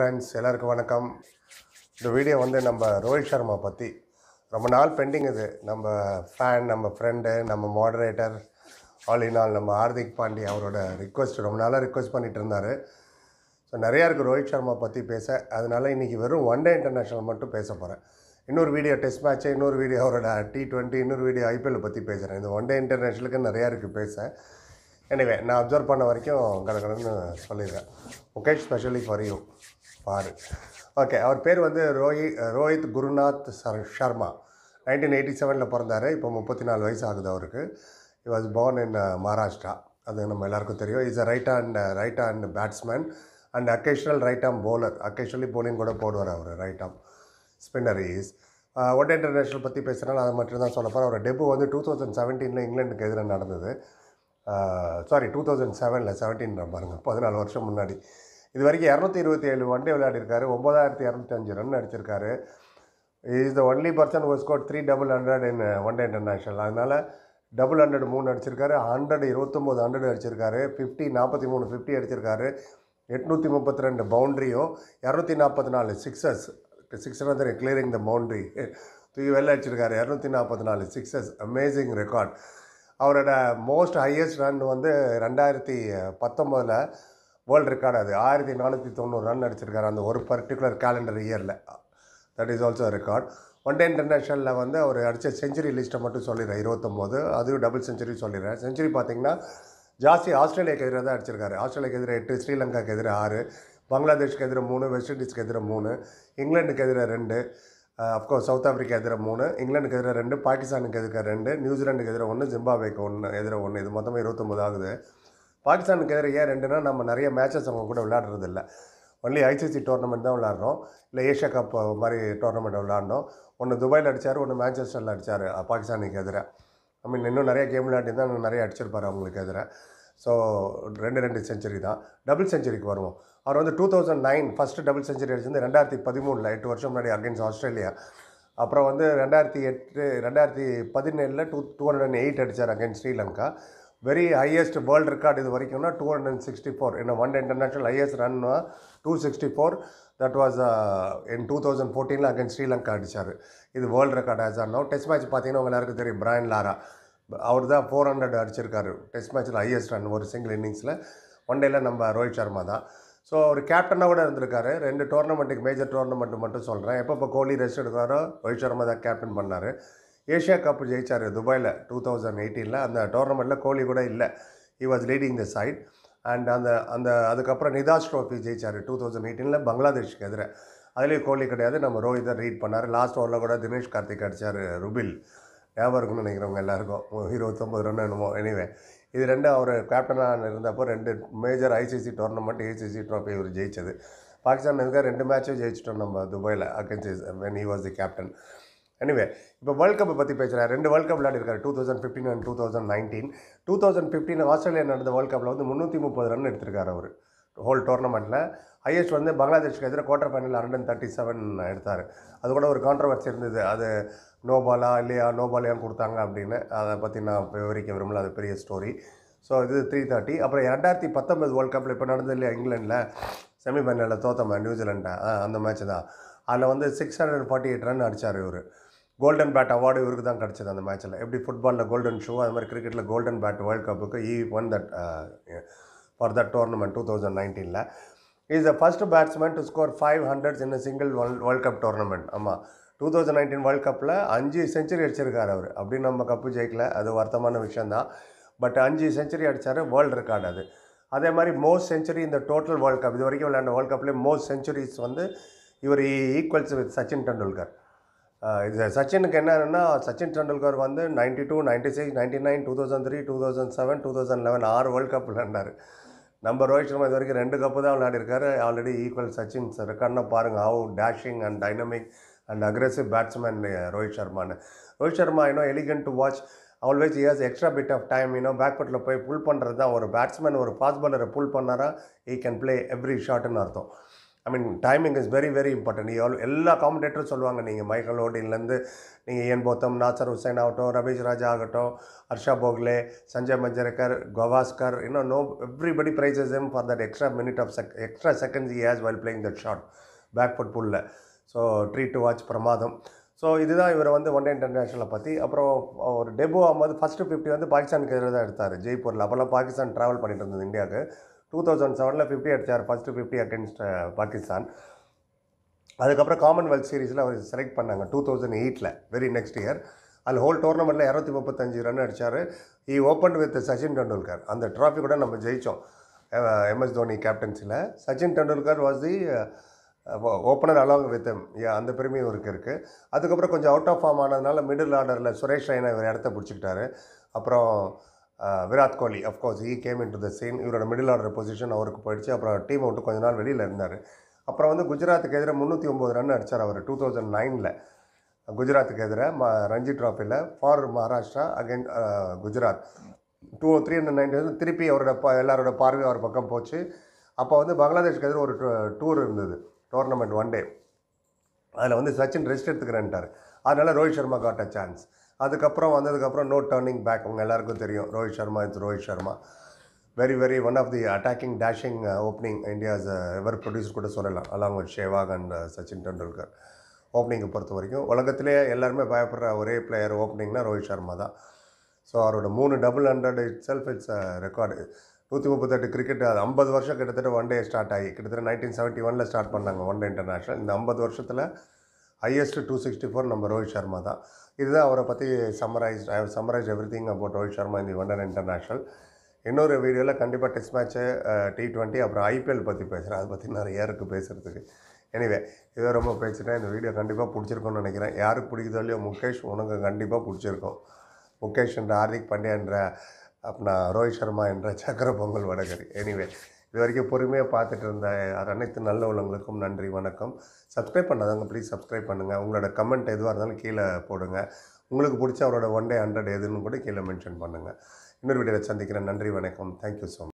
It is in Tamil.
ஃப்ரெண்ட்ஸ் எல்லாருக்கும் வணக்கம் இந்த வீடியோ வந்து நம்ம ரோஹித் சர்மா பற்றி ரொம்ப நாள் பெண்டிங் இது நம்ம ஃபேன் நம்ம ஃப்ரெண்டு நம்ம மாடரேட்டர் ஆல் இன் ஆல் நம்ம ஹார்திக் பாண்டி அவரோட ரிக்வஸ்ட் ரொம்ப நாளாக ரிக்வஸ்ட் பண்ணிகிட்டு இருந்தார் ஸோ நிறையா இருக்குது ரோஹித் சர்மா பற்றி பேச அதனால் இன்றைக்கி வெறும் ஒன் டே இன்டர்நேஷ்னல் மட்டும் பேச போகிறேன் இன்னொரு வீடியோ டெஸ்ட் மேட்ச்சு இன்னொரு வீடியோ அவரோட டி ட்வெண்ட்டி இன்னொரு வீடியோ ஐபிஎல் பற்றி பேசுகிறேன் இந்த ஒன் டே இன்டர்நேஷ்னலுக்கு நிறையா இருக்குது பேச எனிவே நான் அப்சர்வ் பண்ண வரைக்கும் கடகடன்னு சொல்லிடுறேன் முகேஷ் ஸ்பெஷலி ஃபார் யூ பாரு ஓகே அவர் பேர் வந்து ரோஹி Rohit Gurunath sir Sharma nineteen eighty செவனில் பிறந்தார் இப்போ முப்பத்தி நாலு வயசு ஆகுது அவருக்கு he was born in Maharashtra அது நம்ம எல்லாருக்கும் தெரியும் is a right hand right hand batsman and occasional right arm bowler occasionally bowling கூட போடுவார் அவர் right arm spinner is one international பற்றி பேசுகிறனால அதை மட்டும் தான் சொல்லப்போ அவர் டெபு வந்து டூ தௌசண்ட் செவன்டீனில் இங்கிலாண்டுக்கு எதிராக நடந்தது சாரி டூ தௌசண்ட் செவனில் செவன்டீன் பாருங்கள் பதினாலு வருஷம் முன்னாடி இது வரைக்கும் இரநூத்தி இருபத்தி ஏழு ஒன்டே விளையாடிருக்காரு ஒம்பதாயிரத்தி இரநூத்தி அஞ்சு ரன் அடிச்சிருக்காரு இஸ் த ஒன்லி பர்சன் ஒரு score three double hundred in one day international அதனால் டபுள் ஹண்ட்ரட் மூணு அடிச்சிருக்காரு ஹண்ட்ரட் இருபத்தொம்போது ஹண்ட்ரட் அடிச்சிருக்காரு ஃபிஃப்டி நாற்பத்தி மூணு ஃபிஃப்டி அடிச்சிருக்காரு எட்நூற்றி முப்பத்தி ரெண்டு பவுண்ட்ரியும் இரநூத்தி நாற்பத்தி நாலு sixes six hundred clearing the boundary தூக்கி வெளில அடிச்சிருக்காரு இரநூத்தி நாற்பத்தி நாலு சிக்ஸஸ் அமேசிங் ரெக்கார்ட் அவரோட மோஸ்ட் ஹையஸ்ட் ரன் வந்து ரெண்டாயிரத்தி பத்தொம்போதில் வேர்ல்டு ரெக்கார்டு அது ஆயிரத்தி நானூற்றி தொண்ணூறு ரன் அடிச்சிருக்காரு அந்த ஒரு பர்டிகுலர் கேலண்டர் இயரில் that is also record one day இன்டர்நேஷனலில் வந்து அவர் அடித்த செஞ்சுரி லிஸ்ட்டை மட்டும் சொல்லிடுறேன் இருபத்தொம்போது அதுவும் டபுள் செஞ்சுரி சொல்லிடுறேன் செஞ்சுரி பார்த்திங்கன்னா ஜாஸ்தி ஆஸ்திரேலியாக்கு எதிராக தான் அடிச்சிருக்காரு ஆஸ்திரேலியாவுக்கு எதிராக எட்டு ஸ்ரீலங்காக்கு எதிராக ஆறு பங்களாதேஷ்க்கு எதிராக மூணு வெஸ்ட் இண்டீஸ்க்கு எதிராக மூணு இங்கிலாண்டுக்கு எதிராக ரெண்டு அஃப்கோர்ஸ் சவுத் ஆஃப்ரிக்கா எதிராக மூணு இங்கிலாண்டுக்கு எதிராக ரெண்டு பாகிஸ்தானுக்கு எதிராக ரெண்டு நியூசிலாண்டுக்கு எதிராக ஒன்று ஜிம்பாபேக்கு ஒன்று எதிராக ஒன்று இது மொத்தமாக இருபத்தொம்பது ஆகுது பாகிஸ்தானுக்கு எதிராக ஏன் ரெண்டுனா நம்ம நிறைய மேட்சஸ் அவங்க கூட விளையாடுறது இல்லை ஒன்லி ஐசிசி டோர்னமெண்ட் தான் விளாட்றோம் இல்லை ஏஷியா கப் மாதிரி டோர்னமெண்ட் விளாட்றோம் ஒன்று துபாயில் அடித்தார் ஒன்று மேன்செஸ்டரில் அடித்தார் பாகிஸ்தானுக்கு எதிராக ஐ மீன் இன்னும் நிறைய கேம் விளையாட்டி தான் நிறைய அடிச்சிருப்பார் அவங்களுக்கு எதிராக ஸோ ரெண்டு ரெண்டு செஞ்சுரி தான் டபுள் செஞ்சுரிக்கு வருவோம் அவர் வந்து two thousand nine first double century அடிச்சிருந்து ரெண்டாயிரத்தி பதிமூணில் எட்டு வருஷம் முன்னாடி அகேன்ஸ்ட் ஆஸ்திரேலியா அப்புறம் வந்து ரெண்டாயிரத்தி எட்டு ரெண்டாயிரத்தி பதினேழில் two two hundred and eight அடித்தார் against Sri Lanka very highest world record இது வரைக்கும்னா two hundred and sixty four என்ன ஒன் இன்டர்நேஷ்னல் ஹையஸ்ட் ரன்னா two sixty four that was in two thousand ஃபோர்டீனில் அகேன் ஸ்ரீலங்கா அடித்தார் இது வேர்ல்டு ரெக்கார்ட் ஆஸ் ஆனால் டெஸ்ட் மேட்ச் பார்த்தீங்கன்னா உங்கள் தெரியும் பிரயன் லாரா அவர் தான் ஃபோர் ஹண்ட்ரட் அடிச்சிருக்காரு டெஸ்ட் மேட்ச்சில் ஹையஸ்ட் ரன் ஒரு சிங்கிள் இன்னிங்ஸில் ஒன் டேயில் நம்ம ரோஹித் சர்மா தான் ஸோ அவர் கேப்டனாக கூட இருந்திருக்காரு ரெண்டு டோர்னமெண்ட்டுக்கு மேஜர் டோர்னமெண்ட் மட்டும் சொல்கிறேன் எப்போ இப்போ கோலி ரெஸ்ட் எடுக்கிறாரோ ரோஹித் சர்மா தான் கேப்டன் பண்ணார் ஏஷியா கப் ஜெயித்தார் துபாயில் டூ தௌசண்ட் எயிட்டீனில் அந்த டோர்னமெண்ட்டில் கோலி கூட இல்லை he was leading the side and அந்த அந்த அதுக்கப்புறம் நிதாஷ் ட்ரோஃபி ஜெயித்தார் டூ தௌசண்ட் எயிட்டீனில் பங்களாதேஷ்க்கு எதிராக அதுலேயும் கோலி கிடையாது நம்ம ரோஹித் தான் ரீட் பண்ணார் லாஸ்ட் ஓவரில் கூட தினேஷ் கார்த்திக் அடித்தார் ருபில் ஞாபகம் இருக்குன்னு நினைக்கிறவங்க எல்லாருக்கும் இருபத்தொம்பது ரன் என்னமோ எனிவே இது ரெண்டு அவர் கேப்டனாக இருந்தப்போ ரெண்டு major ICC tournament ACC trophy இவர் ஜெயித்தது பாகிஸ்தான் இருக்க ரெண்டு மேட்சும் ஜெயிச்சிட்டோம் நம்ம துபாயில் against when he was the captain anyway இப்போ வேர்ல்ட் கப்பை பற்றி பேசுகிறேன் ரெண்டு வேர்ல்ட் கப் விளையாடிருக்காரு two thousand fifteen and two thousand nineteen two thousand fifteen Australia நடந்த வேர்ல்ட் கப்பில் வந்து முந்நூற்றி முப்பது ரன் எடுத்திருக்காரு அவர் ஹோல் டோர்னமெண்ட்டில் ஹையஸ்ட் வந்து பங்களாதேஷ்க்கு எதிராக quarter final hundred and thirty seven எடுத்தார் அது கூட ஒரு கான்ட்ரவர்சி இருந்தது அது நோபாலா இல்லையா நோபாலியான்னு கொடுத்தாங்க அப்படின்னு அதை பற்றி நான் விவரிக்க விரும்பல அது பெரிய ஸ்டோரி ஸோ இது த்ரீ தேர்ட்டி அப்புறம் ரெண்டாயிரத்தி பத்தொம்பது வேர்ல்ட் கப்பில் இப்போ நடந்தது இல்லையா இங்கிலாண்டில் செமிஃபைனலில் தோத்தம்மா நியூசிலாண்டை அந்த மேட்ச் தான் அதில் வந்து six hundred forty eight run அடித்தார் இவர் கோல்டன் பேட் அவார்டு இவருக்கு தான் கிடச்சிது அந்த மேட்ச்சில் எப்படி ஃபுட்பாலில் கோல்டன் ஷூ அது மாதிரி கிரிக்கெட்டில் கோல்டன் பேட் வேர்ல்ட் கப்புக்கு he won that for that tournament two thousand நைன்டீனில் is the first batsman to score five hundreds in single world world cup tournament ஆமாம் டூ தௌசண்ட் நைன்டீன் வேர்ல்ட் கப்பில் அஞ்சு செஞ்சுரி அடிச்சிருக்கார் அவர் அப்படின்னு நம்ம கப்பு ஜெயிக்கல அது வருத்தமான விஷயந்தான் பட் அஞ்சு செஞ்சுரி அடித்தார் வேர்ல்டு ரெக்கார்டு அது அதே மாதிரி மோஸ்ட் செஞ்சுரி இந்த டோட்டல் வேர்ல்ட் கப் இது வரைக்கும் விளையாண்ட வேர்ல்ட் கப்லேயே மோஸ்ட் செஞ்சுரிஸ் வந்து இவர் ஈக்குவல்ஸ் வித் சச்சின் டெண்டுல்கர் இது சச்சினுக்கு என்னன்னா சச்சின் டெண்டுல்கர் வந்து ninety two ninety six ninety nine two thousand three two thousand seven two thousand eleven ஆறு வேர்ல்டு கப் விளையாண்டார் நம்ம ரோஹித் சர்மா இது வரைக்கும் ரெண்டு கப்பு தான் விளையாடிருக்காரு ஆல்ரெடி ஈக்குவல் சச்சின் ரெக்கார்ட்னா பாருங்கள் how dashing and dynamic and aggressive batsman Rohit சர்மான்னு ரோஹித் சர்மா இன்னும் elegant to watch always years extra bit of time இன்னும் பேக்பட்டில் போய் புல் பண்ணுறது தான் ஒரு பேட்ஸ்மேன் ஒரு ஃபாஸ்ட் பாலரை புல் பண்ணாரா ஈ கேன் பிளே எவ்ரி ஷாட்டுன்னு அர்த்தம் I mean timing is very very important எல் எல்லா காம்படேட்டரும் சொல்லுவாங்க நீங்கள் மைக்கேல் ஓடின்லேருந்து நீங்கள் ஏன் போத்தம் நாசர் ஹுசைன் ஆகட்டும் ரமேஷ் ராஜா ஆகட்டும் ஹர்ஷா போக்லே சஞ்சய் மஞ்சரேக்கர் கவாஸ்கர் இன்னும் no everybody praises him for that extra minute of sec extra seconds he has well playing that shot back foot புல்ல ஸோ ட்ரீ டு வாட்ச் பிரமாதம் ஸோ இதுதான் இவர் வந்து ஒன் டே இன்டர்நேஷனலை பற்றி அப்புறம் ஒரு டெபோ ஆகும்போது ஃபஸ்ட்டு ஃபிஃப்டி வந்து பாகிஸ்தானுக்கு எதிராக தான் எடுத்தார் ஜெய்ப்பூரில் அப்போல்லாம் பாகிஸ்தான் ட்ராவல் பண்ணிட்டு இருந்தது இந்தியாவுக்கு டூ தௌசண்ட் செவனில் ஃபிஃப்டி அடித்தார் ஃபஸ்ட்டு ஃபிஃப்டி அகேன்ஸ்ட் பாகிஸ்தான் அதுக்கப்புறம் காமன்வெல்த் சீரீஸில் அவர் செலக்ட் பண்ணாங்க டூ தௌசண்ட் எயிட்டில் வெரி நெக்ஸ்ட் இயர் அதில் ஹோல் டோர்னமெண்ட்டில் இரநூத்தி முப்பத்தஞ்சு ரன் அடித்தார் he open with Sachin Tendulkar அந்த ட்ராஃபி கூட நம்ம ஜெயித்தோம் எம்எஸ் தோனி கேப்டன்சியில் Sachin Tendulkar was the opener along with அந்த பெருமையும் இவருக்கு இருக்குது அதுக்கப்புறம் கொஞ்சம் அவுட் ஆஃப் ஃபார்ம் ஆனதுனால மிடில் ஆர்டரில் சுரேஷ் ரெய்னா இவர் இடத்த பிடிச்சிக்கிட்டாரு அப்புறம் Virat Kohli of course he came in to the scene இவரோட மிடில் ஆர்டர் பொசிஷன் அவருக்கு போயிடுச்சு அப்புறம் டீம் விட்டு கொஞ்ச நாள் வெளியில் இருந்தார் அப்புறம் வந்து குஜராத்துக்கு எதிராக முந்நூற்றி ஒம்பது ரன் அடித்தார் அவர் டூ தௌசண்ட் நைனில் குஜராத்துக்கு எதிராக ம ரஞ்சி ட்ராஃபியில் for Maharashtra again uh, Gujarat two three hundred ninety திருப்பி அவரோட ப எல்லாரோட பார்வை அவர் பக்கம் போச்சு அப்போ வந்து பங்களாதேஷ்க்கு எதிராக ஒரு டூர் இருந்தது டோர்னமெண்ட் ஒன் டே அதில் வந்து சச்சின் ரெஸ்ட் எடுத்துக்கிறேன்ட்டார் அதனால் ரோஹித் சர்மா காட்ட சான்ஸ் அதுக்கப்புறம் வந்ததுக்கப்புறம் நோ டேர்னிங் பேக் அவங்க எல்லாருக்கும் தெரியும் ரோஹித் சர்மா இது Rohit Sharma very very one of the attacking dashing opening India's ever producer கூட சொல்லலாம் along with Sehwag and Sachin Tendulkar ஓப்பனிங்கை பொறுத்த வரைக்கும் உலகத்திலே எல்லாருமே பயப்படுற ஒரே பிளேயர் ஓப்பனிங்னா ரோஹித் சர்மா தான் ஸோ அவரோட மூணு double hundred itself it's record நூற்றி முப்பத்தெட்டு கிரிக்கெட் அது ஐம்பது வருஷம் கிட்டத்தட்ட ஒன் டே ஸ்டார்ட் ஆகி கிட்டத்தட்ட நைன்டீன் செவன்ட்டி ஒனில் ஸ்டார்ட் பண்ணாங்க ஒன் டே இன்டர்நேஷ்னல் இந்த ஐம்பது வருஷத்தில் ஹையஸ்ட் டூ சிக்ஸ்டி ஃபோர் நம்ம ரோஹித் சர்மா தான் இதுதான் அவரை பற்றி summarise I summarise everything about Rohit Sharma இந்த ஒன்டர் இன்டர்நேஷ்னல் இன்னொரு வீடியோவில் கண்டிப்பாக டெஸ்ட் மேட்ச்சு டி ட்வெண்ட்டி அப்புறம் ஐபிஎல் பற்றி பேசுகிறேன் அதை பற்றி நிறைய இருக்குது பேசுகிறதுக்கு எனிவே இதை ரொம்ப பேசிட்டேன் இந்த வீடியோ கண்டிப்பாக பிடிச்சிருக்கோம்னு நினைக்கிறேன் யாருக்கு பிடிக்குதோ இல்லையோ முகேஷ் உனக்கு கண்டிப்பாக பிடிச்சிருக்கோம் முகேஷ் என்ற ஹார்திக் பாண்டியா என்ற அப்படின்னா ரோஹித் சர்மா என்ற சக்கர பொங்கல் வடகரி எனிவே இது வரைக்கும் பொறுமையாக பார்த்துட்டு இருந்த அனைத்து நல்ல உள்ளவங்களுக்கும் நன்றி வணக்கம் சப்ஸ்கிரைப் பண்ணாதவங்க ப்ளீஸ் சப்ஸ்கிரைப் பண்ணுங்கள் உங்களோட கமெண்ட் எதுவாக இருந்தாலும் கீழே போடுங்க உங்களுக்கு பிடிச்ச அவரோட ஒன் டே ஹண்ட்ரட் எதுன்னு கூட கீழே மென்ஷன் பண்ணுங்கள் இன்னொரு வீடியோவில் சந்திக்கிறேன் நன்றி வணக்கம் தேங்க்யூ ஸோ மச்